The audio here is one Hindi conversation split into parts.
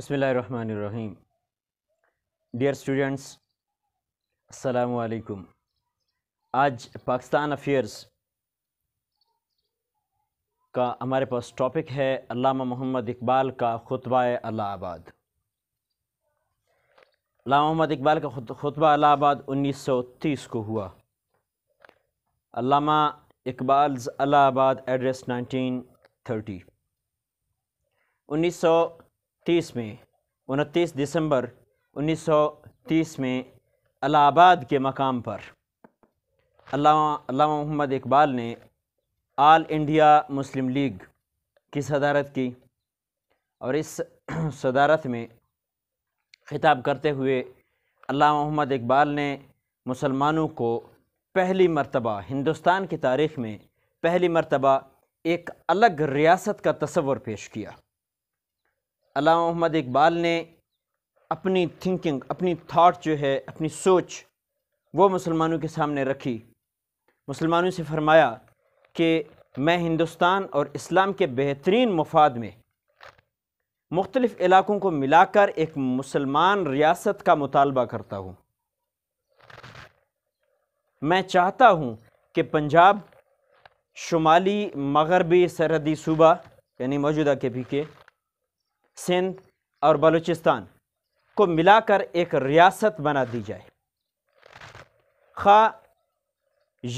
Bismillahirrahmanirrahim. Dear students Assalamualaikum. आज पाकिस्तान अफेयर्स का हमारे पास टॉपिक है अलामा मोहम्मद इकबाल का खुतबा अलाहाबाद अलामा मोहम्मद इकबाल का खुतबा अलाहाबाद 1930 को हुआ अलामा इकबाल अलाहाबाद एड्रेस 1930 1930 1930 में 29 दिसंबर 1930 में अलाहाबाद के मकाम पर अल्लाह मोहम्मद इकबाल ने आल इंडिया मुस्लिम लीग की सदारत की और इस सदारत में खिताब करते हुए अल्लाह मोहम्मद इकबाल ने मुसलमानों को पहली मर्तबा हिंदुस्तान की तारीख़ में पहली मर्तबा एक अलग रियासत का तस्वर पेश किया अला मोहम्मद इकबाल ने अपनी थिंकिंग अपनी थाट जो है अपनी सोच वो मुसलमानों के सामने रखी मुसलमानों से फरमाया कि मैं हिंदुस्तान और इस्लाम के बेहतरीन मफाद में मुख्तलिफ़ इलाकों को मिलाकर एक मुसलमान रियासत का मुतालबा करता हूँ मैं चाहता हूँ कि पंजाब शुमाली मगरबी सरहदी सूबा यानी मौजूदा के पी के सिंध और बलूचिस्तान को मिलाकर एक रियासत बना दी जाए खा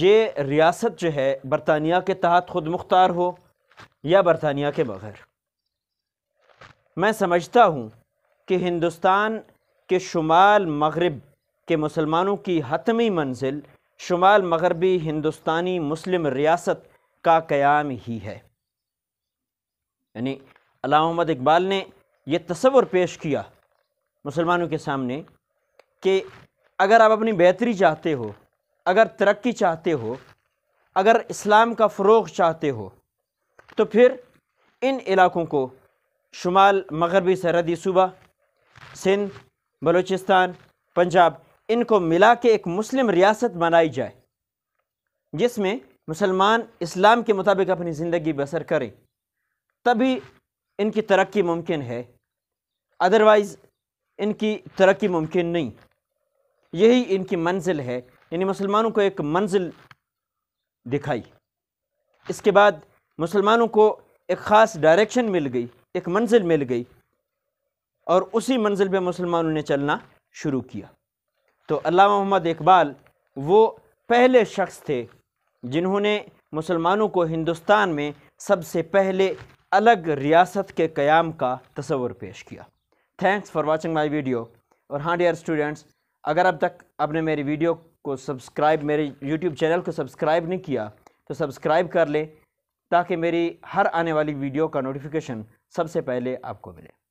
ये रियासत जो है बरतानिया के तहत ख़ुद मुख्तार हो या बरतानिया के बग़ैर मैं समझता हूँ कि हिंदुस्तान के शुमाल मगरब के मुसलमानों की हतमी मंजिल शुमाल मगरबी हिंदुस्तानी मुस्लिम रियासत का क़्याम ही है यानी अलामद इकबाल ने यह तस्वर पेश किया मुसलमानों के सामने कि अगर आप अपनी बेहतरी चाहते हो अगर तरक्की चाहते हो अगर इस्लाम का फ़रोग चाहते हो तो फिर इन इलाकों को शुमाल मगरबी सरहदी सूबा सिंध बलूचिस्तान पंजाब इनको मिला के एक मुस्लिम रियासत बनाई जाए जिसमें मुसलमान इस्लाम के मुताबिक अपनी ज़िंदगी बसर करें तभी इनकी तरक्की मुमकिन है अदरवाइज़ इनकी तरक्की मुमकिन नहीं यही इनकी मंजिल है यानी मुसलमानों को एक मंजिल दिखाई इसके बाद मुसलमानों को एक ख़ास डायरेक्शन मिल गई एक मंजिल मिल गई और उसी मंजिल पे मुसलमानों ने चलना शुरू किया तो अल्लाह मोहम्मद इकबाल वो पहले शख्स थे जिन्होंने मुसलमानों को हिंदुस्तान में सबसे पहले अलग रियासत के क़्याम का तस्वर पेश किया thanks for watching my video और हाँ डियर स्टूडेंट्स अगर अब तक आपने मेरी वीडियो को सब्सक्राइब मेरे यूट्यूब चैनल को सब्सक्राइब नहीं किया तो सब्सक्राइब कर लें ताकि मेरी हर आने वाली वीडियो का नोटिफिकेशन सबसे पहले आपको मिले